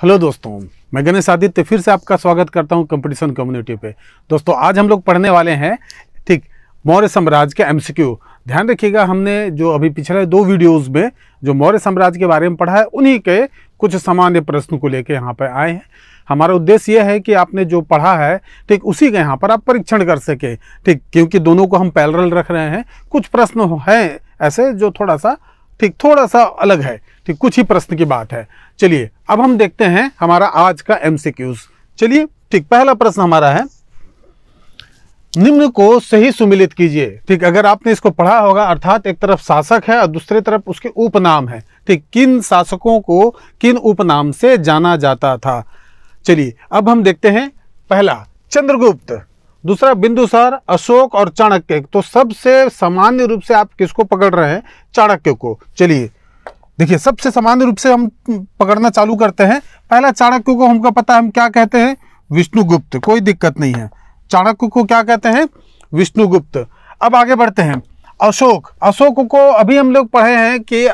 hello दोस्तों मैं गणेश आदित्य फिर से आपका स्वागत करता हूं कंपटीशन कम्युनिटी पे दोस्तों आज हम लोग पढ़ने वाले हैं ठीक मौर्य साम्राज्य के एमसीक्यू ध्यान रखिएगा हमने जो अभी पिछले दो वीडियोस में जो मौर्य साम्राज्य के बारे में पढ़ा है उन्हीं के कुछ सामान्य प्रश्न को लेकर यहाँ पर आए हैं हमारा उद्देश्य यह है कि आपने जो पढ़ा है ठीक उसी के यहाँ पर आप परीक्षण कर सकें ठीक क्योंकि दोनों को हम पैरल रख रहे हैं कुछ प्रश्न हैं ऐसे जो थोड़ा सा ठीक थोड़ा सा अलग है ठीक कुछ ही प्रश्न की बात है चलिए अब हम देखते हैं हमारा आज का एम चलिए ठीक पहला प्रश्न हमारा है निम्न को सही सुमिलित कीजिए ठीक अगर आपने इसको पढ़ा होगा अर्थात एक तरफ शासक है और दूसरी तरफ उसके उपनाम है ठीक किन शासकों को किन उपनाम से जाना जाता था चलिए अब हम देखते हैं पहला चंद्रगुप्त दूसरा बिंदुसार अशोक और चाणक्य तो सबसे सामान्य रूप से आप किसको पकड़ रहे हैं चाणक्य को चलिए देखिए सबसे सामान्य रूप से हम पकड़ना चालू करते हैं पहला चाणक्य को हमको पता है हम क्या कहते हैं विष्णुगुप्त कोई दिक्कत नहीं है चाणक्य को क्या कहते हैं विष्णुगुप्त अब आगे बढ़ते हैं अशोक अशोक को अभी हम लोग पढ़े हैं कि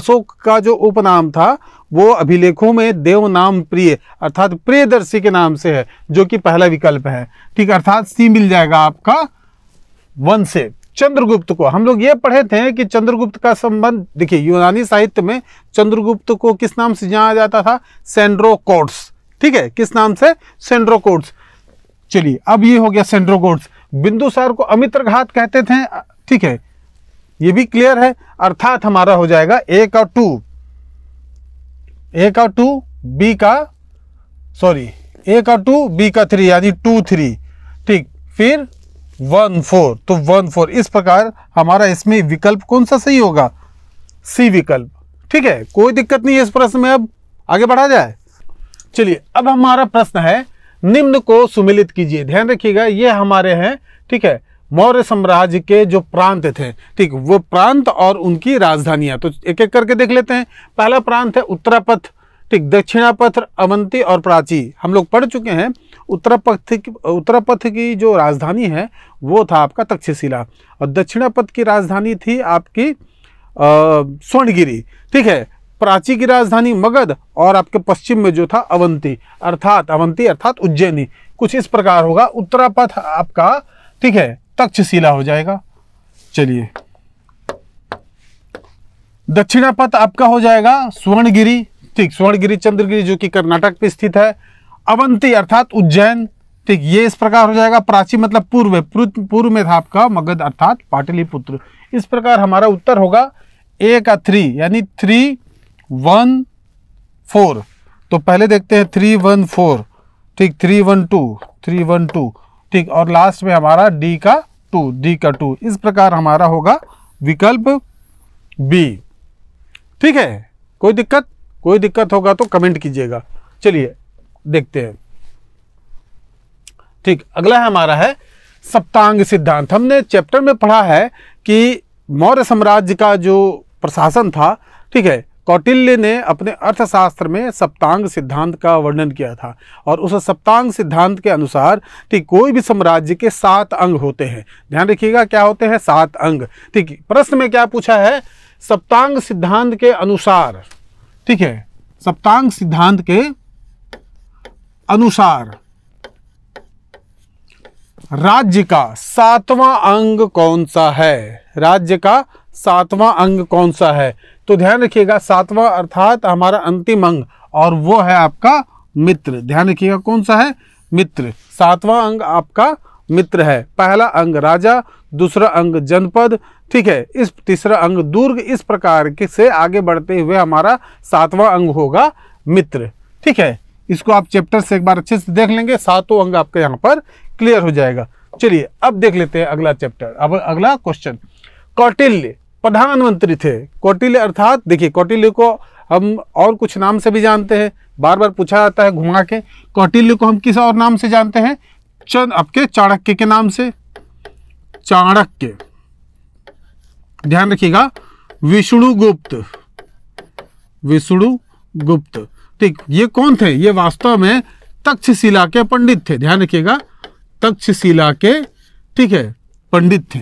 अशोक का जो उपनाम था वो अभिलेखों में देव नाम प्रिय अर्थात प्रियदर्शी के नाम से है जो कि पहला विकल्प है ठीक अर्थात सी मिल जाएगा आपका वन से चंद्रगुप्त को हम लोग ये पढ़े थे कि चंद्रगुप्त का संबंध देखिए यूनानी साहित्य में चंद्रगुप्त को किस नाम से जाना जाता था सेंड्रोकोट्स ठीक है किस नाम से सेंड्रोकोट्स चलिए अब ये हो गया सेंड्रोकोट्स बिंदुसार को अमित्रघात कहते थे ठीक है ये भी क्लियर है अर्थात हमारा हो जाएगा एक और टू ए का टू बी का सॉरी ए का टू बी का थ्री यानी टू थ्री ठीक फिर वन फोर तो वन फोर इस प्रकार हमारा इसमें विकल्प कौन सा सही होगा सी विकल्प ठीक है कोई दिक्कत नहीं है इस प्रश्न में अब आगे बढ़ा जाए चलिए अब हमारा प्रश्न है निम्न को सुमिलित कीजिए ध्यान रखिएगा ये हमारे हैं ठीक है मौर्य साम्राज्य के जो प्रांत थे ठीक वो प्रांत और उनकी राजधानियाँ तो एक एक करके देख लेते हैं पहला प्रांत है उत्तरापथ ठीक दक्षिणापथ अवंती और प्राची हम लोग पढ़ चुके हैं उत्तरापथ की उत्तरापथ की जो राजधानी है वो था आपका तक्षशिला और दक्षिणापथ की राजधानी थी आपकी स्वर्णगिरी ठीक है प्राची की राजधानी मगध और आपके पश्चिम में जो था अवंती अर्थात अवंती अर्थात उज्जैनी कुछ इस प्रकार होगा उत्तरापथ आपका ठीक है तक्षशिला हो जाएगा चलिए दक्षिणा पथ आपका हो जाएगा स्वर्णगिरी ठीक स्वर्णगिरी चंद्रगिरी जो कि कर्नाटक पे स्थित है अवंती अर्थात उज्जैन ठीक ये इस प्रकार हो जाएगा प्राची मतलब पूर्व पूर्व में था आपका मगध अर्थात पाटलिपुत्र इस प्रकार हमारा उत्तर होगा ए का थ्री यानी थ्री वन फोर तो पहले देखते हैं थ्री वन फोर ठीक three one two three one two ठीक और लास्ट में हमारा डी का टू डी का टू इस प्रकार हमारा होगा विकल्प बी ठीक है कोई दिक्कत कोई दिक्कत होगा तो कमेंट कीजिएगा चलिए देखते हैं ठीक अगला है हमारा है सप्तांग सिद्धांत हमने चैप्टर में पढ़ा है कि मौर्य साम्राज्य का जो प्रशासन था ठीक है कौटिल्य ने अपने अर्थशास्त्र में सप्तांग सिद्धांत का वर्णन किया था और उस सप्तांग सिद्धांत के अनुसार ठीक कोई भी साम्राज्य के सात अंग होते हैं ध्यान रखिएगा क्या होते हैं सात अंग ठीक प्रश्न में क्या पूछा है सप्तांग सिद्धांत के अनुसार ठीक है सप्तांग सिद्धांत के अनुसार राज्य का सातवां अंग कौन सा है राज्य का सातवां अंग कौन सा है तो ध्यान रखिएगा सातवां अर्थात हमारा अंतिम अंग और वो है आपका मित्र ध्यान रखिएगा कौन सा है मित्र सातवां अंग आपका मित्र है पहला अंग राजा दूसरा अंग जनपद ठीक है इस तीसरा अंग दुर्ग इस प्रकार के से आगे बढ़ते हुए हमारा सातवां अंग होगा मित्र ठीक है इसको आप चैप्टर से एक बार अच्छे से देख लेंगे सातों अंग आपके यहाँ पर क्लियर हो जाएगा चलिए अब देख लेते हैं अगला चैप्टर अब अगला क्वेश्चन कौटिल्य प्रधानमंत्री थे कौटिल्य अर्थात देखिए कौटिल्य को हम और कुछ नाम से भी जानते हैं बार बार पूछा जाता है घुमा के कौटिल्य को हम किस और नाम से जानते हैं चंद आपके चाणक्य के नाम से चाणक्य ध्यान रखिएगा विष्णुगुप्त विष्णुगुप्त ठीक ये कौन थे ये वास्तव में तक्षशिला के पंडित थे ध्यान रखिएगा तक्षशिला के ठीक है पंडित थे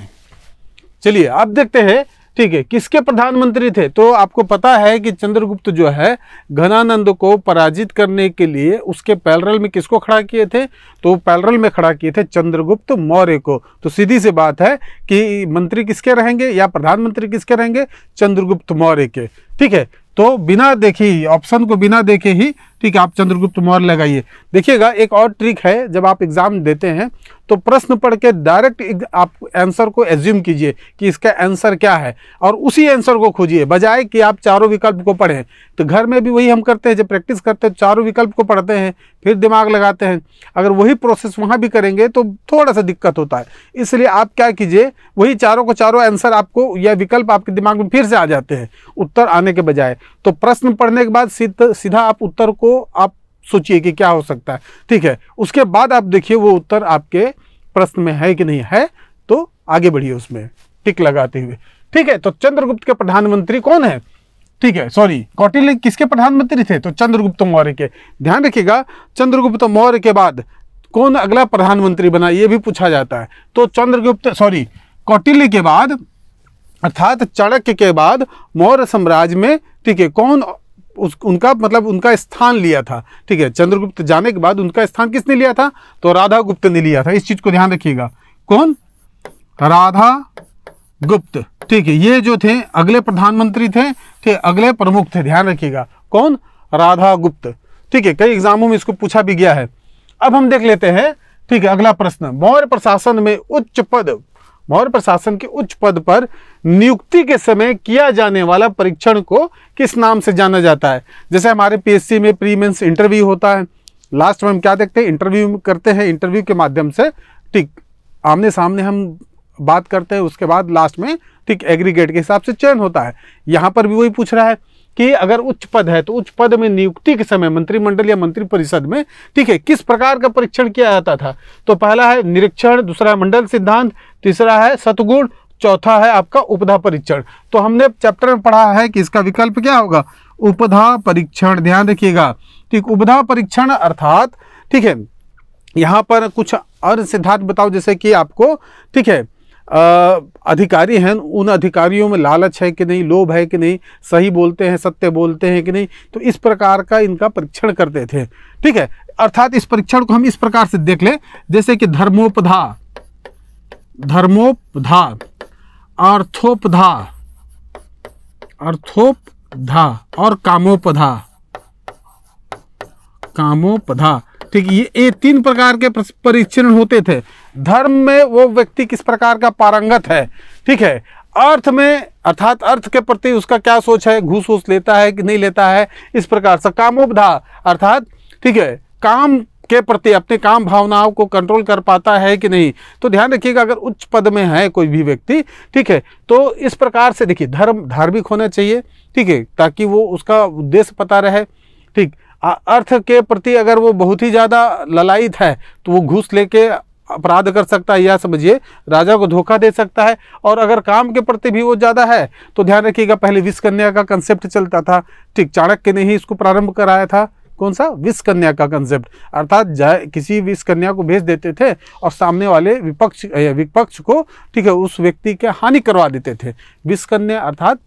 चलिए आप देखते हैं ठीक है किसके प्रधानमंत्री थे तो आपको पता है कि चंद्रगुप्त जो है घनानंद को पराजित करने के लिए उसके पैलरल में किसको खड़ा किए थे तो पैलरल में खड़ा किए थे चंद्रगुप्त मौर्य को तो सीधी सी बात है कि मंत्री किसके रहेंगे या प्रधानमंत्री किसके रहेंगे चंद्रगुप्त मौर्य के ठीक है तो बिना देखे ही ऑप्शन को बिना देखे ही ठीक है आप चंद्रगुप्त मौर्य लगाइए देखिएगा एक और ट्रिक है जब आप एग्ज़ाम देते हैं तो प्रश्न पढ़ के डायरेक्ट आप आंसर को एज्यूम कीजिए कि इसका आंसर क्या है और उसी आंसर को खोजिए बजाय कि आप चारों विकल्प को पढ़ें तो घर में भी वही हम करते हैं जब प्रैक्टिस करते हैं तो चारों विकल्प को पढ़ते हैं फिर दिमाग लगाते हैं अगर वही प्रोसेस वहाँ भी करेंगे तो थोड़ा सा दिक्कत होता है इसलिए आप क्या कीजिए वही चारों को चारों आंसर आपको या विकल्प आपके दिमाग में फिर से आ जाते हैं उत्तर आने के बजाय तो प्रश्न पढ़ने के बाद सीधा आप उत्तर को को आप सोचिए कि क्या हो सकता है ठीक है उसके बाद आप देखिए वो उत्तर आपके प्रश्न में है कि नहीं है तो आगे बढ़िए उसमें टिक लगाते हुए ठीक है तो चंद्रगुप्त के प्रधानमंत्री कौन है ठीक है सॉरी कौटिल्य किसके प्रधानमंत्री थे तो चंद्रगुप्त मौर्य के ध्यान रखिएगा चंद्रगुप्त मौर्य के बाद कौन अगला प्रधानमंत्री बना ये भी पूछा जाता है तो चंद्रगुप्त सॉरी कौटिल्य के बाद अर्थात चाणक्य के बाद मौर्य साम्राज्य में ठीक है कौन उस उनका मतलब उनका स्थान लिया था ठीक है चंद्रगुप्त जाने के बाद उनका स्थान किसने लिया था तो राधा गुप्त ने लिया था इस चीज़ को ध्यान रखिएगा कौन राधा गुप्त ठीक है ये जो थे अगले प्रधानमंत्री थे थे अगले प्रमुख थे ध्यान रखिएगा कौन राधा गुप्त ठीक है कई एग्जामों में इसको पूछा भी गया है अब हम देख लेते हैं ठीक है अगला प्रश्न मौर्य प्रशासन में उच्च पद मौर्य प्रशासन के उच्च पद पर नियुक्ति के समय किया जाने वाला परीक्षण को किस नाम से जाना जाता है जैसे हमारे पीएससी में प्रीमेंस इंटरव्यू होता है लास्ट में हम क्या देखते हैं इंटरव्यू करते हैं इंटरव्यू के माध्यम से ठीक आमने सामने हम बात करते हैं उसके बाद लास्ट में ठीक एग्रीगेट के हिसाब से चयन होता है यहाँ पर भी वही पूछ रहा है कि अगर उच्च पद है तो उच्च पद में नियुक्ति के समय मंत्रिमंडल या मंत्री परिषद में ठीक है किस प्रकार का परीक्षण किया जाता था तो पहला है निरीक्षण दूसरा है मंडल सिद्धांत तीसरा है सतगुण चौथा है आपका उपधा परीक्षण तो हमने चैप्टर में पढ़ा है कि इसका विकल्प क्या होगा उपधा परीक्षण ध्यान रखिएगा ठीक उपधा परीक्षण अर्थात ठीक है यहाँ पर कुछ और सिद्धांत बताओ जैसे कि आपको ठीक है अधिकारी हैं उन अधिकारियों में लालच है कि नहीं लोभ है कि नहीं सही बोलते हैं सत्य बोलते हैं कि नहीं तो इस प्रकार का इनका परीक्षण करते थे ठीक है अर्थात इस परीक्षण को हम इस प्रकार से देख लें जैसे कि धर्मोपधा धर्मोपधा अर्थोपधा अर्थोपधा और कामोपधा कामोपधा ठीक ये ये तीन प्रकार के परीक्षण होते थे धर्म में वो व्यक्ति किस प्रकार का पारंगत है ठीक है अर्थ में अर्थात अर्थ के प्रति उसका क्या सोच है घूस वूस लेता है कि नहीं लेता है इस प्रकार से कामोपधा अर्थात ठीक है काम के प्रति अपने काम भावनाओं को कंट्रोल कर पाता है कि नहीं तो ध्यान रखिएगा अगर उच्च पद में है कोई भी व्यक्ति ठीक है तो इस प्रकार से देखिए धर्म धार्मिक होना चाहिए ठीक है ताकि वो उसका उद्देश्य पता रहे ठीक अर्थ के प्रति अगर वो बहुत ही ज़्यादा ललायित है तो वो घूस लेके अपराध कर सकता है या समझिए राजा को धोखा दे सकता है और अगर काम के प्रति भी वो ज़्यादा है तो ध्यान रखिएगा पहले विश्वकन्या कन्या का कंसेप्ट चलता था ठीक चाणक्य ने ही इसको प्रारंभ कराया था कौन सा विश्व कन्या का कंसेप्ट अर्थात किसी विश्व कन्या को भेज देते थे और सामने वाले विपक्ष विपक्ष को ठीक है उस व्यक्ति के हानि करवा देते थे विश्व कन्या अर्थात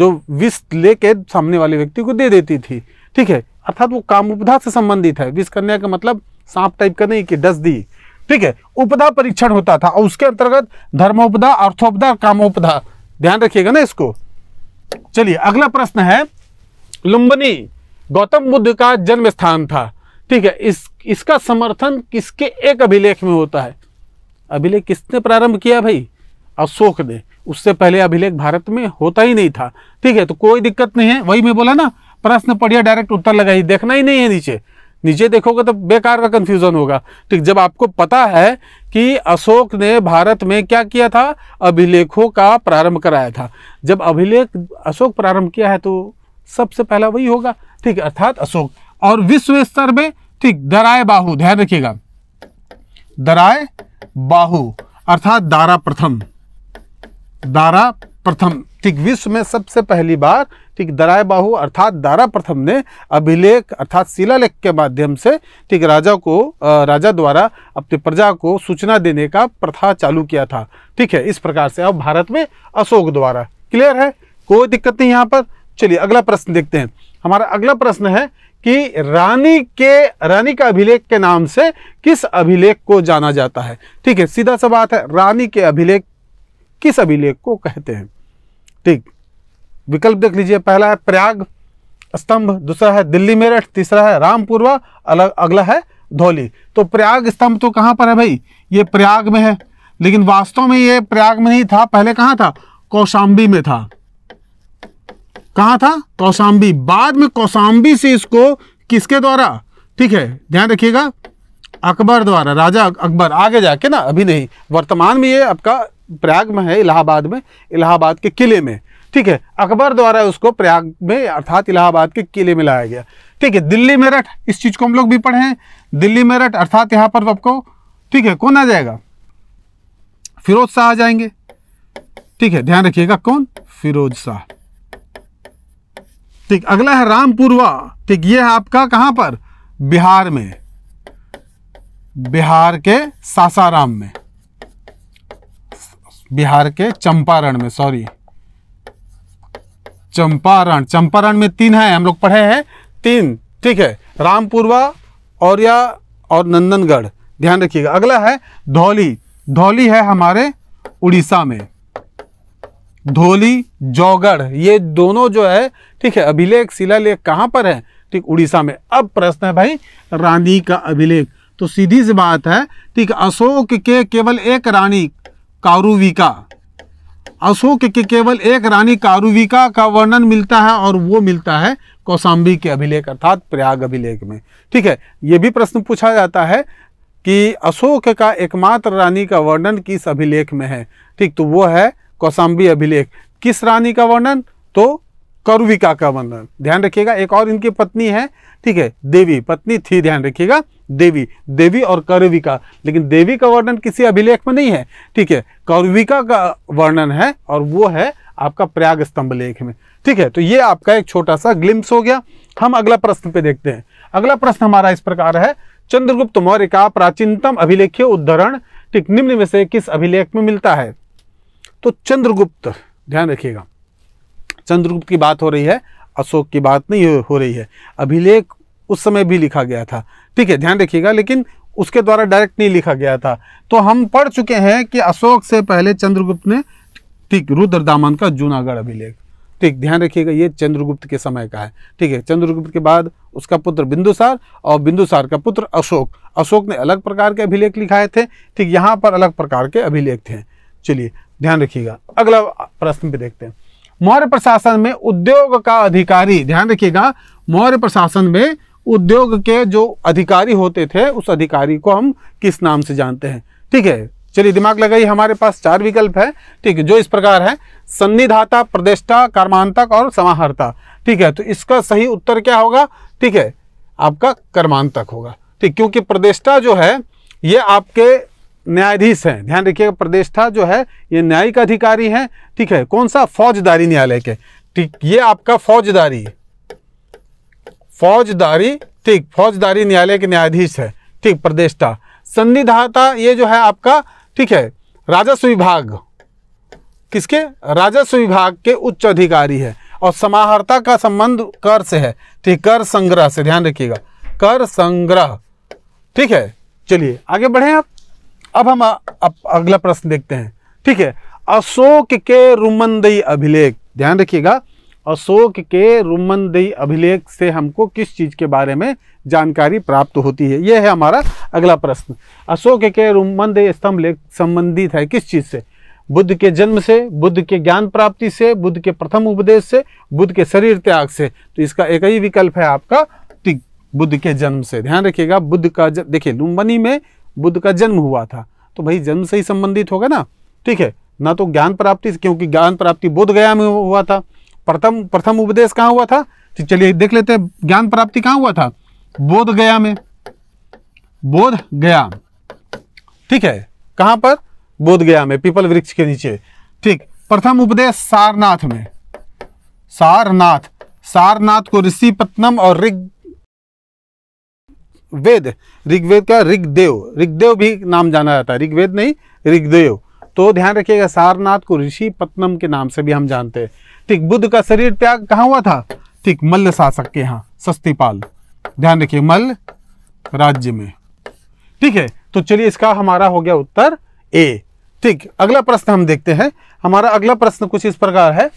जो विष लेके सामने वाले व्यक्ति को दे देती थी ठीक है अर्थात वो काम उपधा से संबंधित है विश्वकन्या कन्या का मतलब सांप टाइप का नहीं कि डस दी ठीक है उपदा परीक्षण होता था और उसके अंतर्गत धर्मोपदा अर्थोपदा कामोपदा ध्यान रखिएगा ना इसको चलिए अगला प्रश्न है लुम्बनी गौतम बुद्ध का जन्म स्थान था ठीक है इस इसका समर्थन किसके एक अभिलेख में होता है अभिलेख किसने प्रारंभ किया भाई अशोक ने उससे पहले अभिलेख भारत में होता ही नहीं था ठीक है तो कोई दिक्कत नहीं है वही मैं बोला ना प्रश्न पढ़िया डायरेक्ट उत्तर लगाइए देखना ही नहीं है नीचे नीचे देखोगे तो बेकार का कंफ्यूजन होगा ठीक जब आपको पता है कि अशोक ने भारत में क्या किया था अभिलेखों का प्रारंभ कराया था जब अभिलेख अशोक प्रारंभ किया है तो सबसे पहला वही होगा ठीक अर्थात अशोक और विश्व स्तर में ठीक दराय बाहु ध्यान रखिएगा दराय बाहु अर्थात दारा प्रथम दारा प्रथम ठीक विश्व में सबसे पहली बार ठीक दराय बाहु अर्थात दारा प्रथम ने अभिलेख अर्थात शिलालेख के माध्यम से ठीक राजा को राजा द्वारा अपनी प्रजा को सूचना देने का प्रथा चालू किया था ठीक है इस प्रकार से अब भारत में अशोक द्वारा क्लियर है कोई दिक्कत नहीं यहाँ पर चलिए अगला प्रश्न देखते हैं हमारा अगला प्रश्न है कि रानी के रानी का अभिलेख के नाम से किस अभिलेख को जाना जाता है ठीक है सीधा सा बात है रानी के अभिलेख किस अभिलेख को कहते हैं ठीक विकल्प देख लीजिए पहला है प्रयाग स्तंभ दूसरा है दिल्ली मेरठ तीसरा है रामपुरवा अलग अगला है धोली तो प्रयाग स्तंभ तो कहाँ पर है भाई ये प्रयाग में है लेकिन वास्तव में ये प्रयाग में नहीं था पहले कहाँ था कौशाम्बी में था कहाँ था कौशाम्बी बाद में कौशाम्बी से इसको किसके द्वारा ठीक है ध्यान रखिएगा अकबर द्वारा राजा अकबर आगे जाके ना अभी नहीं वर्तमान में ये आपका प्रयाग में है इलाहाबाद में इलाहाबाद के किले में ठीक है अकबर द्वारा उसको प्रयाग में अर्थात इलाहाबाद के किले में लाया गया ठीक है दिल्ली मेरठ इस चीज़ को हम लोग भी पढ़े हैं दिल्ली मेरठ अर्थात यहां पर आपको ठीक है कौन आ जाएगा फिरोज शाह आ जाएंगे ठीक है ध्यान रखिएगा कौन फिरोज शाह ठीक अगला है रामपुरवा ठीक ये है आपका कहां पर बिहार में बिहार के सासाराम में बिहार के चंपारण में सॉरी चंपारण चंपारण में तीन है हम लोग पढ़े हैं तीन ठीक है रामपुरवा औरिया और नंदनगढ़ ध्यान रखिएगा अगला है धौली धौली है हमारे उड़ीसा में धोली जौगढ़ ये दोनों जो है ठीक है अभिलेख शिलालेख कहां पर है ठीक उड़ीसा में अब प्रश्न है भाई रानी का अभिलेख तो सीधी सी बात है ठीक अशोक के केवल एक रानी कारुविका अशोक के केवल एक रानी कारुविका का वर्णन मिलता है और वो मिलता है कौशाम्बी के अभिलेख अर्थात प्रयाग अभिलेख में ठीक है ये भी प्रश्न पूछा जाता है कि अशोक का एकमात्र रानी का वर्णन किस अभिलेख में है ठीक तो वो है कौशाम्बी अभिलेख किस रानी का वर्णन तो करुविका का वर्णन ध्यान रखिएगा एक और इनकी पत्नी है ठीक है देवी पत्नी थी ध्यान रखिएगा देवी देवी और करुविका लेकिन देवी का वर्णन किसी अभिलेख में नहीं है ठीक है करुविका का वर्णन है और वो है आपका प्रयाग स्तंभ लेख में ठीक है तो ये आपका एक छोटा सा ग्लिम्स हो गया हम अगला प्रश्न पे देखते हैं अगला प्रश्न हमारा इस प्रकार है चंद्रगुप्त मौर्य का प्राचीनतम अभिलेखीय उद्धरण ठीक निम्न में से किस अभिलेख में मिलता है तो चंद्रगुप्त ध्यान रखिएगा चंद्रगुप्त की बात हो रही है अशोक की बात नहीं हो रही है अभिलेख उस समय भी लिखा गया था ठीक है ध्यान रखिएगा लेकिन उसके द्वारा डायरेक्ट नहीं लिखा गया था तो हम पढ़ चुके हैं कि अशोक से पहले चंद्रगुप्त ने ठीक रुद्र दामन का जूनागढ़ अभिलेख ठीक ध्यान रखिएगा ये चंद्रगुप्त के समय का है ठीक है चंद्रगुप्त के बाद उसका पुत्र बिंदुसार और बिंदुसार का पुत्र अशोक अशोक ने अलग प्रकार के अभिलेख लिखाए थे ठीक यहाँ पर अलग प्रकार के अभिलेख थे चलिए ध्यान रखिएगा अगला प्रश्न भी देखते हैं मौर्य प्रशासन में उद्योग का अधिकारी ध्यान रखिएगा मौर्य प्रशासन में उद्योग के जो अधिकारी होते थे उस अधिकारी को हम किस नाम से जानते हैं ठीक है चलिए दिमाग लगाइए हमारे पास चार विकल्प है ठीक है जो इस प्रकार है सन्निधाता प्रदेष्टा कर्मांतक और समाहर्ता ठीक है तो इसका सही उत्तर क्या होगा ठीक है आपका कर्मांतक होगा ठीक क्योंकि प्रदेष्टा जो है ये आपके न्यायाधीश हैं ध्यान रखिएगा प्रतिष्ठा जो है ये न्यायिक अधिकारी हैं ठीक है कौन सा फौजदारी न्यायालय के ठीक ये आपका फौजदारी फौजदारी ठीक फौजदारी न्यायालय के न्यायाधीश है ठीक प्रदेशता संधिधाता ये जो है आपका ठीक है राजस्व विभाग किसके राजस्व विभाग के उच्च अधिकारी है और समाहर्ता का संबंध कर से है ठीक कर संग्रह से ध्यान रखिएगा कर संग्रह ठीक है चलिए आगे बढ़े आप अब हम अब अगला प्रश्न देखते हैं ठीक है अशोक के रुमनदई अभिलेख ध्यान रखिएगा अशोक के रुमनदई अभिलेख से हमको किस चीज़ के बारे में जानकारी प्राप्त होती है यह है हमारा अगला प्रश्न अशोक के रुमनदई स्तंभ लेख संबंधित है किस चीज़ से बुद्ध के जन्म से बुद्ध के ज्ञान प्राप्ति से बुद्ध के प्रथम उपदेश से बुद्ध के शरीर त्याग से तो इसका एक ही विकल्प है आपका बुद्ध के जन्म से ध्यान रखिएगा बुद्ध का देखिए लुम्बनी में बुद्ध का जन्म हुआ था तो भाई जन्म से ही संबंधित होगा ना ठीक है ना तो ज्ञान प्राप्ति क्योंकि ज्ञान प्राप्ति बुद्ध गया में हुआ था प्रथम प्रथम उपदेश कहाँ हुआ था तो चलिए देख लेते हैं ज्ञान प्राप्ति कहाँ हुआ था बोध गया में बोध गया ठीक है कहाँ पर बोध गया में पीपल वृक्ष के नीचे ठीक प्रथम उपदेश सारनाथ में सारनाथ सारनाथ को पत्नम और ऋग वेद ऋग्वेद का ऋग्देव ऋग्देव भी नाम जाना जाता है ऋग्वेद नहीं ऋग्देव तो ध्यान रखिएगा सारनाथ को ऋषि पत्नम के नाम से भी हम जानते हैं ठीक बुद्ध का शरीर त्याग कहाँ हुआ था ठीक मल्ल शासक के यहाँ सस्तीपाल ध्यान रखिए मल्ल राज्य में ठीक है तो चलिए इसका हमारा हो गया उत्तर ए ठीक अगला प्रश्न हम देखते हैं हमारा अगला प्रश्न कुछ इस प्रकार है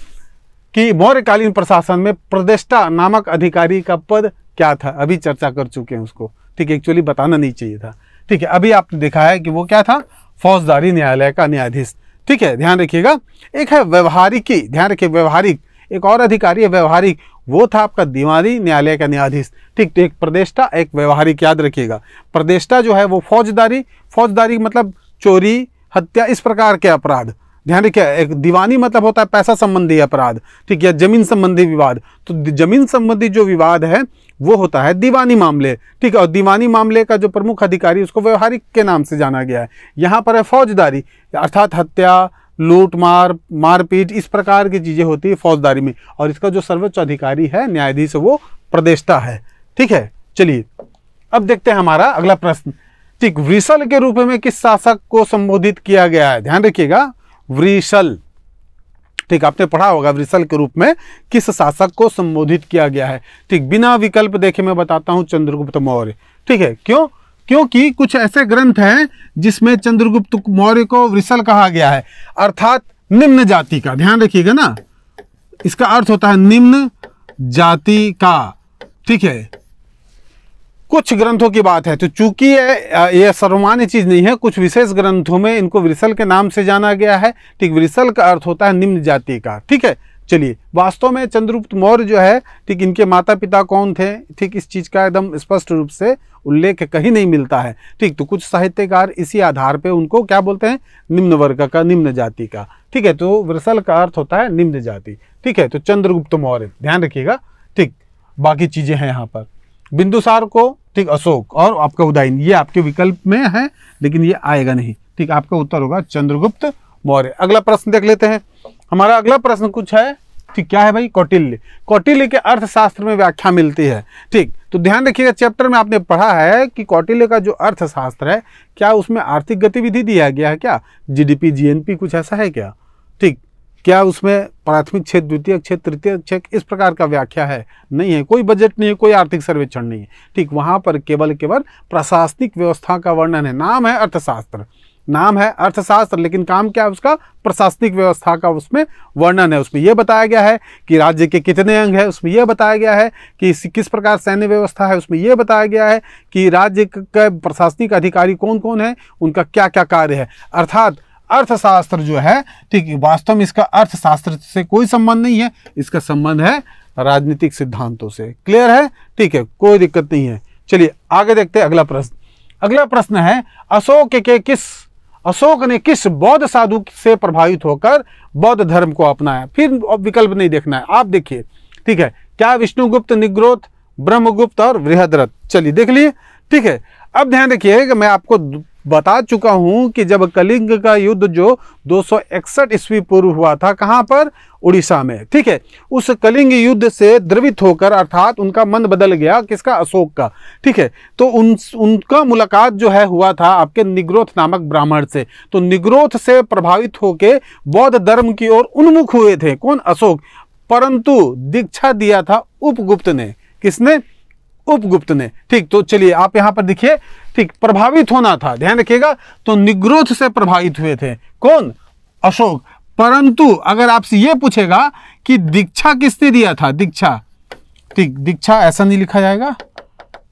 कि मौर्यकालीन प्रशासन में प्रदेष्टा नामक अधिकारी का पद क्या था अभी चर्चा कर चुके हैं उसको ठीक है एक्चुअली बताना नहीं चाहिए था ठीक है अभी आपने देखा है कि वो क्या था फौजदारी न्यायालय का न्यायाधीश ठीक है ध्यान रखिएगा एक है व्यवहारिकी ध्यान रखिए व्यवहारिक एक और अधिकारी है व्यवहारिक वो था आपका दीवानी न्यायालय का न्यायाधीश ठीक तो एक प्रदेष्टा एक व्यवहारिक याद रखिएगा प्रदेष्टा जो है वो फौजदारी फौजदारी मतलब चोरी हत्या इस प्रकार के अपराध ध्यान रखिए एक दीवानी मतलब होता है पैसा संबंधी अपराध ठीक है जमीन संबंधी विवाद तो जमीन संबंधी जो विवाद है वो होता है दीवानी मामले ठीक है और दीवानी मामले का जो प्रमुख अधिकारी उसको व्यवहारिक के नाम से जाना गया है यहाँ पर है फौजदारी अर्थात हत्या लूट मार मारपीट इस प्रकार की चीज़ें होती है फौजदारी में और इसका जो सर्वोच्च अधिकारी है न्यायाधीश वो प्रदेशता है ठीक है चलिए अब देखते हैं हमारा अगला प्रश्न ठीक वृषल के रूप में किस शासक को संबोधित किया गया है ध्यान रखिएगा वृषल ठीक आपने पढ़ा होगा वृसल के रूप में किस शासक को संबोधित किया गया है ठीक बिना विकल्प देखे मैं बताता हूँ चंद्रगुप्त मौर्य ठीक है क्यों क्योंकि कुछ ऐसे ग्रंथ हैं जिसमें चंद्रगुप्त मौर्य को वृषल कहा गया है अर्थात निम्न जाति का ध्यान रखिएगा ना इसका अर्थ होता है निम्न जाति का ठीक है कुछ ग्रंथों की बात है तो चूंकि ये ये सर्वमान्य चीज़ नहीं है कुछ विशेष ग्रंथों में इनको वृसल के नाम से जाना गया है ठीक वृसल का अर्थ होता है निम्न जाति का ठीक है चलिए वास्तव में चंद्रगुप्त मौर्य जो है ठीक इनके माता पिता कौन थे ठीक इस चीज़ का एकदम स्पष्ट रूप से उल्लेख कहीं नहीं मिलता है ठीक तो कुछ साहित्यकार इसी आधार पे उनको क्या बोलते हैं निम्न वर्ग का निम्न जाति का ठीक है तो वृसल का अर्थ होता है निम्न जाति ठीक है तो चंद्रगुप्त मौर्य ध्यान रखिएगा ठीक बाकी चीज़ें हैं यहाँ पर बिंदुसार को ठीक अशोक और आपका उदयन ये आपके विकल्प में है लेकिन ये आएगा नहीं ठीक आपका उत्तर होगा चंद्रगुप्त मौर्य अगला प्रश्न देख लेते हैं हमारा अगला प्रश्न कुछ है ठीक क्या है भाई कौटिल्य कौटिल्य के अर्थशास्त्र में व्याख्या मिलती है ठीक तो ध्यान रखिएगा चैप्टर में आपने पढ़ा है कि कौटिल्य का जो अर्थशास्त्र है क्या उसमें आर्थिक गतिविधि दिया गया है क्या जीडीपी जीएनपी कुछ ऐसा है क्या ठीक क्या उसमें प्राथमिक क्षेत्र द्वितीय क्षेत्र तृतीय क्षेत्र इस प्रकार का व्याख्या है नहीं है कोई बजट नहीं है कोई आर्थिक सर्वेक्षण नहीं है ठीक वहाँ पर केवल केवल प्रशासनिक व्यवस्था का वर्णन है नाम है अर्थशास्त्र नाम है अर्थशास्त्र लेकिन काम क्या है उसका प्रशासनिक व्यवस्था का उसमें वर्णन है उसमें यह बताया गया है कि राज्य के कितने अंग है उसमें यह बताया गया है कि किस प्रकार सैन्य व्यवस्था है उसमें यह बताया गया है कि राज्य के प्रशासनिक अधिकारी कौन कौन है उनका क्या क्या कार्य है अर्थात अर्थशास्त्र जो है ठीक वास्तव में इसका अर्थशास्त्र से कोई संबंध नहीं है इसका संबंध है राजनीतिक सिद्धांतों से क्लियर है ठीक है कोई दिक्कत नहीं है चलिए आगे देखते हैं अगला प्रश्न अगला प्रश्न है अशोक के, किस अशोक ने किस बौद्ध साधु से प्रभावित होकर बौद्ध धर्म को अपनाया फिर विकल्प नहीं देखना है आप देखिए ठीक है क्या विष्णुगुप्त निग्रोथ ब्रह्मगुप्त और वृहद्रथ चलिए देख लिए ठीक है अब ध्यान रखिए मैं आपको बता चुका हूं कि जब कलिंग का युद्ध जो दो सौ ईस्वी पूर्व हुआ था कहां पर उड़ीसा में ठीक है उस कलिंग युद्ध से द्रवित होकर अर्थात उनका मन बदल गया किसका अशोक का ठीक है तो उन उनका मुलाकात जो है हुआ था आपके निग्रोथ नामक ब्राह्मण से तो निग्रोथ से प्रभावित होकर बौद्ध धर्म की ओर उन्मुख हुए थे कौन अशोक परंतु दीक्षा दिया था उपगुप्त ने किसने उपगुप्त ने ठीक तो चलिए आप यहां पर देखिए ठीक प्रभावित होना था ध्यान रखिएगा तो निग्रोथ से प्रभावित हुए थे कौन अशोक परंतु अगर आपसे यह पूछेगा कि दीक्षा किसने दिया था दीक्षा ठीक दीक्षा ऐसा नहीं लिखा जाएगा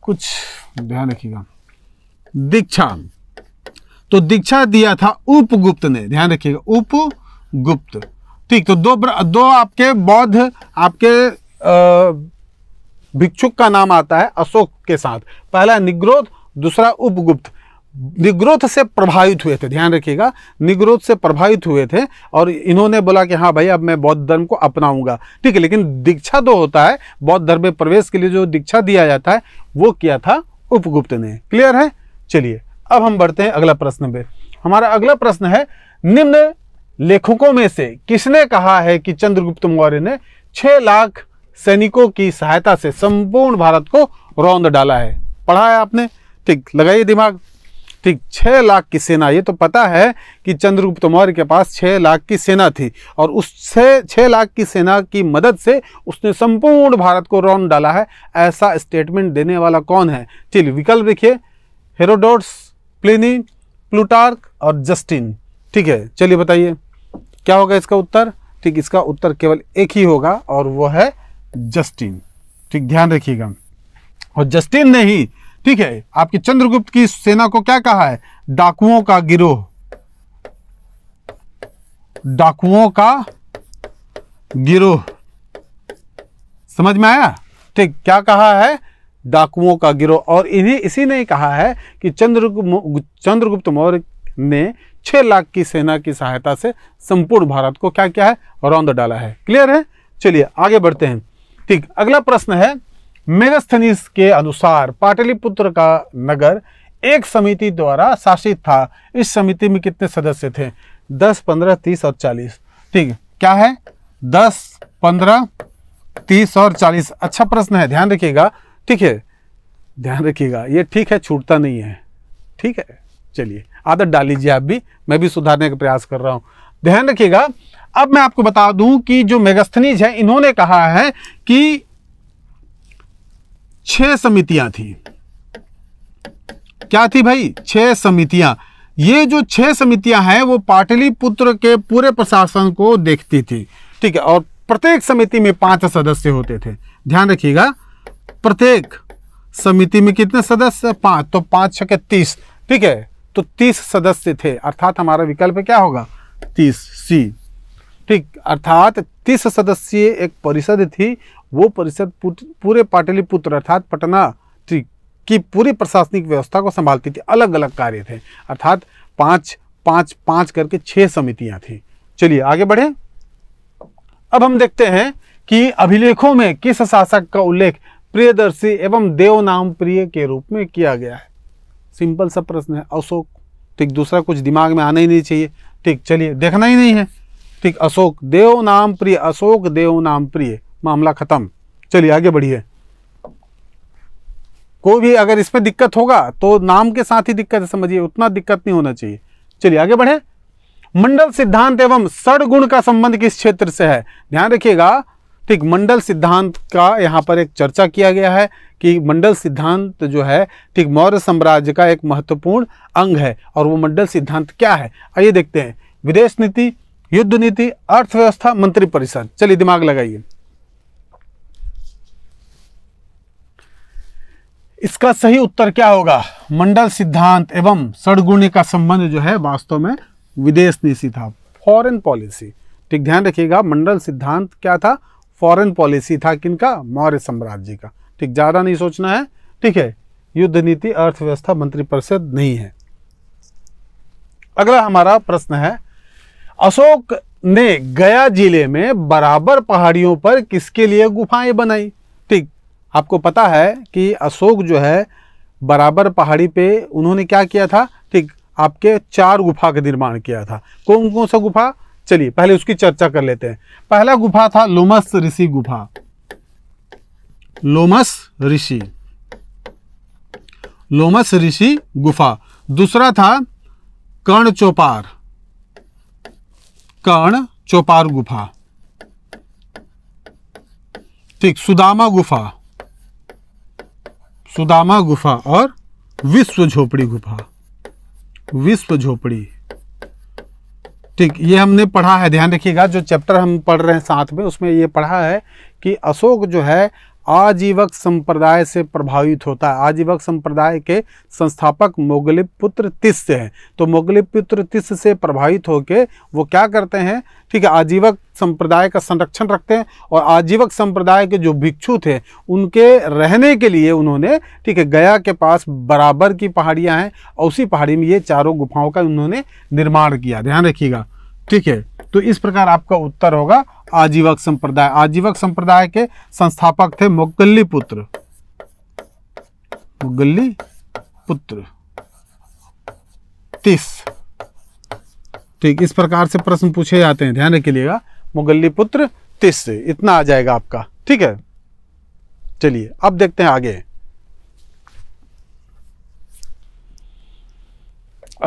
कुछ ध्यान रखिएगा दीक्षा तो दीक्षा दिया था उपगुप्त ने ध्यान रखिएगा उपगुप्त ठीक तो दो दो आपके बौद्ध आपके आ, भिक्षुक का नाम आता है अशोक के साथ पहला निग्रोध दूसरा उपगुप्त निग्रोध से प्रभावित हुए थे ध्यान रखिएगा निग्रोध से प्रभावित हुए थे और इन्होंने बोला कि हाँ भाई अब मैं बौद्ध धर्म को अपनाऊंगा ठीक है लेकिन दीक्षा तो होता है बौद्ध धर्म में प्रवेश के लिए जो दीक्षा दिया जाता है वो किया था उपगुप्त ने क्लियर है चलिए अब हम बढ़ते हैं अगला प्रश्न पे हमारा अगला प्रश्न है निम्न लेखकों में से किसने कहा है कि चंद्रगुप्त मौर्य ने छह लाख सैनिकों की सहायता से संपूर्ण भारत को रौंद डाला है पढ़ा है आपने ठीक लगाइए दिमाग ठीक छः लाख की सेना ये तो पता है कि चंद्रगुप्त मौर्य के पास छः लाख की सेना थी और उस छः छः लाख की सेना की मदद से उसने संपूर्ण भारत को रौन डाला है ऐसा स्टेटमेंट देने वाला कौन है चलिए विकल्प देखिए हेरोडोट्स प्लिनी प्लूटार्क और जस्टिन ठीक है चलिए बताइए क्या होगा इसका उत्तर ठीक इसका उत्तर केवल एक ही होगा और वह है जस्टिन ठीक ध्यान रखिएगा और जस्टिन ने ही ठीक है आपके चंद्रगुप्त की सेना को क्या कहा है डाकुओं का गिरोह डाकुओं का गिरोह समझ में आया ठीक क्या कहा है डाकुओं का गिरोह और इन्हें इसी ने कहा है कि चंद्र चंद्रगुप्त मौर्य ने छह लाख की सेना की सहायता से संपूर्ण भारत को क्या क्या है रौंद डाला है क्लियर है चलिए आगे बढ़ते हैं ठीक अगला प्रश्न है मेगस्थनीस के अनुसार पाटलिपुत्र का नगर एक समिति द्वारा शासित था इस समिति में कितने सदस्य थे दस पंद्रह तीस और चालीस ठीक क्या है दस पंद्रह तीस और चालीस अच्छा प्रश्न है ध्यान रखिएगा ठीक है ध्यान रखिएगा ये ठीक है छूटता नहीं है ठीक है चलिए आदत डाल लीजिए आप भी मैं भी सुधारने का प्रयास कर रहा हूँ ध्यान रखिएगा अब मैं आपको बता दूं कि जो मेगस्थनीज है इन्होंने कहा है कि छह समितियां थी क्या थी भाई छह समितियां ये जो छह समितियां हैं वो पाटलिपुत्र के पूरे प्रशासन को देखती थी ठीक है और प्रत्येक समिति में पांच सदस्य होते थे ध्यान रखिएगा प्रत्येक समिति में कितने सदस्य पांच तो पांच के तीस ठीक है तो तीस सदस्य थे अर्थात हमारा विकल्प क्या होगा तीस सी ठीक अर्थात तीस सदस्यीय एक परिषद थी वो परिषद पूरे पाटलिपुत्र अर्थात पटना ठीक की पूरी प्रशासनिक व्यवस्था को संभालती थी अलग अलग कार्य थे अर्थात पाँच पाँच पाँच करके छः समितियाँ थीं चलिए आगे बढ़े अब हम देखते हैं कि अभिलेखों में किस शासक का उल्लेख प्रियदर्शी एवं देव नाम प्रिय के रूप में किया गया है सिंपल सा प्रश्न है अशोक ठीक दूसरा कुछ दिमाग में आना ही नहीं चाहिए ठीक चलिए देखना ही नहीं है ठीक अशोक देव नाम प्रिय अशोक देव नाम प्रिय मामला खत्म चलिए आगे बढ़िए कोई भी अगर इसमें दिक्कत होगा तो नाम के साथ ही दिक्कत समझिए उतना दिक्कत नहीं होना चाहिए चलिए आगे बढ़े मंडल सिद्धांत एवं सड़गुण का संबंध किस क्षेत्र से है ध्यान रखिएगा ठीक मंडल सिद्धांत का यहाँ पर एक चर्चा किया गया है कि मंडल सिद्धांत जो है ठीक मौर्य साम्राज्य का एक महत्वपूर्ण अंग है और वो मंडल सिद्धांत क्या है आइए देखते हैं विदेश नीति युद्ध नीति अर्थव्यवस्था मंत्री परिषद चलिए दिमाग लगाइए इसका सही उत्तर क्या होगा मंडल सिद्धांत एवं सड़गुणी का संबंध जो है वास्तव में विदेश नीति था फॉरेन पॉलिसी ठीक ध्यान रखिएगा मंडल सिद्धांत क्या था फॉरेन पॉलिसी था किनका मौर्य साम्राज्य का ठीक ज़्यादा नहीं सोचना है ठीक है युद्ध नीति अर्थव्यवस्था मंत्री परिषद नहीं है अगला हमारा प्रश्न है अशोक ने गया जिले में बराबर पहाड़ियों पर किसके लिए गुफाएं बनाई ठीक आपको पता है कि अशोक जो है बराबर पहाड़ी पे उन्होंने क्या किया था ठीक आपके चार गुफा का निर्माण किया था कौन कौन सा गुफा चलिए पहले उसकी चर्चा कर लेते हैं पहला गुफा था लोमस ऋषि गुफा लोमस ऋषि लोमस ऋषि गुफा दूसरा था कर्ण चौपार कर्ण चौपार गुफा ठीक सुदामा गुफा सुदामा गुफा और विश्व झोपड़ी गुफा विश्व झोपड़ी ठीक ये हमने पढ़ा है ध्यान रखिएगा जो चैप्टर हम पढ़ रहे हैं साथ में उसमें ये पढ़ा है कि अशोक जो है आजीवक संप्रदाय से प्रभावित होता है आजीवक संप्रदाय के संस्थापक मोगली पुत्र तिस्य हैं तो मोगली पुत्र तिस्य से प्रभावित होकर वो क्या करते हैं ठीक है आजीवक संप्रदाय का संरक्षण रखते हैं और आजीवक संप्रदाय के जो भिक्षु थे उनके रहने के लिए उन्होंने ठीक है गया के पास बराबर की पहाड़ियाँ हैं और उसी पहाड़ी में ये चारों गुफाओं का उन्होंने निर्माण किया ध्यान रखिएगा ठीक है तो इस प्रकार आपका उत्तर होगा आजीवक संप्रदाय आजीवक संप्रदाय के संस्थापक थे मुगल्ली पुत्र मुगल्ली पुत्र तीस ठीक इस प्रकार से प्रश्न पूछे जाते हैं ध्यान रखिएगा मुगल्ली पुत्र तीस इतना आ जाएगा आपका ठीक है चलिए अब देखते हैं आगे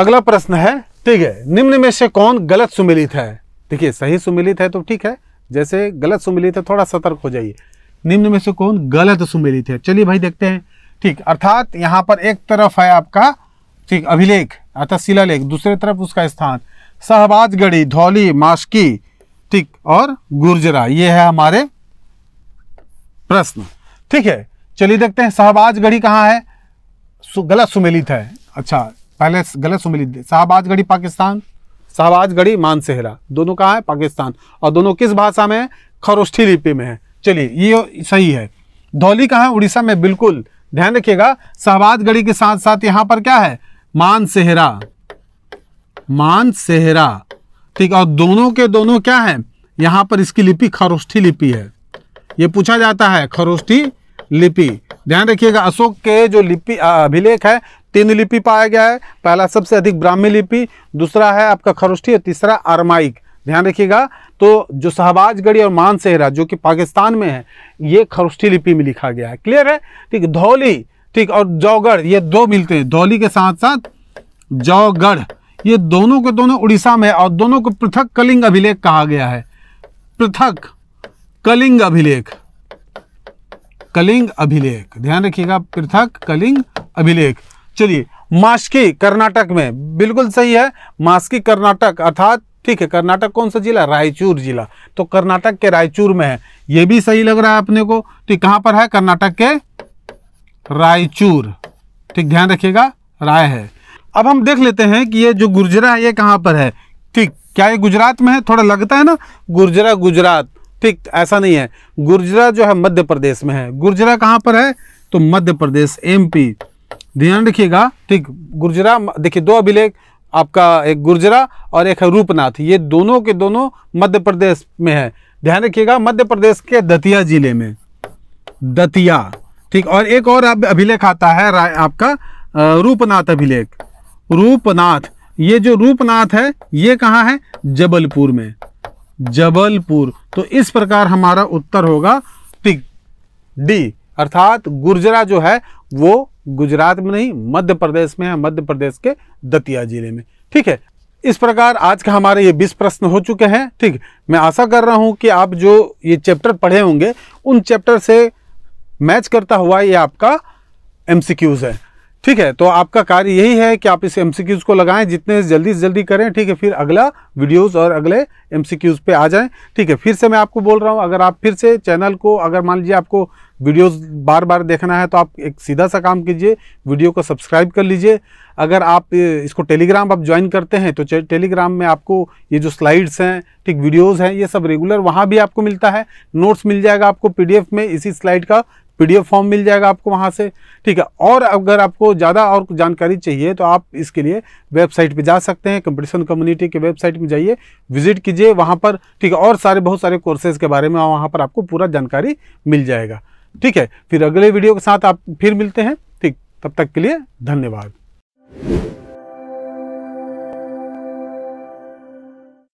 अगला प्रश्न है ठीक है निम्न में से कौन गलत सुमिलित है देखिए सही सुमिलित है तो ठीक है जैसे गलत सुमिलित तो है थोड़ा सतर्क हो जाइए निम्न में से कौन गलत सुमिलित है चलिए भाई देखते हैं ठीक अर्थात यहाँ पर एक तरफ है आपका ठीक अभिलेख अर्थात शिलालेख दूसरे तरफ उसका स्थान शहबाजगढ़ी धौली मास्की ठीक और गुर्जरा ये है हमारे प्रश्न ठीक है चलिए देखते हैं शहबाजगढ़ी कहाँ है सु, गलत सुमेलित है अच्छा पहले गलत सुमेलित शाहबाजगढ़ी पाकिस्तान शाहबाज मानसेहरा दोनों कहाँ है पाकिस्तान और दोनों किस भाषा में खरोष्ठी लिपि में है चलिए ये सही है धौली कहाँ है उड़ीसा में बिल्कुल ध्यान रखिएगा शाहबाज गढ़ी के साथ साथ यहाँ पर क्या है मानसेहरा मानसेहरा ठीक और दोनों के दोनों क्या है यहाँ पर इसकी लिपि खरोष्ठी लिपि है ये पूछा जाता है खरोष्ठी लिपि ध्यान रखिएगा अशोक के जो लिपि अभिलेख है तीन लिपि पाया गया है पहला सबसे अधिक ब्राह्मी लिपि दूसरा है आपका खरुष्टी और तीसरा आरमाइक ध्यान रखिएगा तो जो शहबाजगढ़ी और मानसेहरा जो कि पाकिस्तान में है ये खरुष्टी लिपि में लिखा गया है क्लियर है ठीक धौली ठीक और जौगढ़ ये दो मिलते हैं धौली के साथ साथ जौगढ़ ये दोनों के दोनों उड़ीसा में और दोनों को पृथक कलिंग अभिलेख कहा गया है पृथक कलिंग अभिलेख कलिंग अभिलेख ध्यान रखिएगा पृथक कलिंग अभिलेख चलिए मास्की कर्नाटक में बिल्कुल सही है मास्की कर्नाटक अर्थात ठीक है कर्नाटक कौन सा जिला रायचूर जिला तो कर्नाटक के रायचूर में है ये भी सही लग रहा है अपने को तो कहां पर है कर्नाटक के रायचूर ठीक ध्यान रखिएगा राय है अब हम देख लेते हैं कि ये जो गुर्जरा है ये कहां पर है ठीक क्या ये गुजरात में है थोड़ा लगता है ना गुर्जरा गुजरात ठीक ऐसा नहीं है गुर्जरा जो है मध्य प्रदेश में है गुर्जरा कहां पर है तो मध्य प्रदेश एमपी ध्यान रखिएगा ठीक गुर्जरा देखिए दो अभिलेख आपका एक गुर्जरा और एक है रूपनाथ ये दोनों के दोनों मध्य प्रदेश में है ध्यान रखिएगा मध्य प्रदेश के दतिया जिले में दतिया ठीक और एक और अभिलेख आता है आपका रूपनाथ अभिलेख रूपनाथ ये जो रूपनाथ है ये कहाँ है जबलपुर में जबलपुर तो इस प्रकार हमारा उत्तर होगा टिक डी अर्थात गुर्जरा जो है वो गुजरात में नहीं मध्य प्रदेश में है मध्य प्रदेश के दतिया जिले में ठीक है इस प्रकार आज का हमारे ये बीस प्रश्न हो चुके हैं ठीक मैं आशा कर रहा हूँ कि आप जो ये चैप्टर पढ़े होंगे उन चैप्टर से मैच करता हुआ ये आपका एमसीक्यूज़ है ठीक है तो आपका कार्य यही है कि आप इस एमसीक्यूज को लगाएं जितने जल्दी से जल्दी करें ठीक है फिर अगला वीडियोस और अगले एमसीक्यूज पे आ जाएं ठीक है फिर से मैं आपको बोल रहा हूं अगर आप फिर से चैनल को अगर मान लीजिए आपको वीडियोस बार बार देखना है तो आप एक सीधा सा काम कीजिए वीडियो को सब्सक्राइब कर लीजिए अगर आप इसको टेलीग्राम आप ज्वाइन करते हैं तो टेलीग्राम में आपको ये जो स्लाइड्स हैं ठीक वीडियोस हैं ये सब रेगुलर वहाँ भी आपको मिलता है नोट्स मिल जाएगा आपको पीडीएफ में इसी स्लाइड का पीडीएफ फॉर्म मिल जाएगा आपको वहाँ से ठीक है और अगर आपको ज़्यादा और जानकारी चाहिए तो आप इसके लिए वेबसाइट पे जा सकते हैं कंपटीशन कम्युनिटी के वेबसाइट में जाइए विजिट कीजिए वहाँ पर ठीक है और सारे बहुत सारे कोर्सेज के बारे में वहाँ पर आपको पूरा जानकारी मिल जाएगा ठीक है फिर अगले वीडियो के साथ आप फिर मिलते हैं ठीक तब तक के लिए धन्यवाद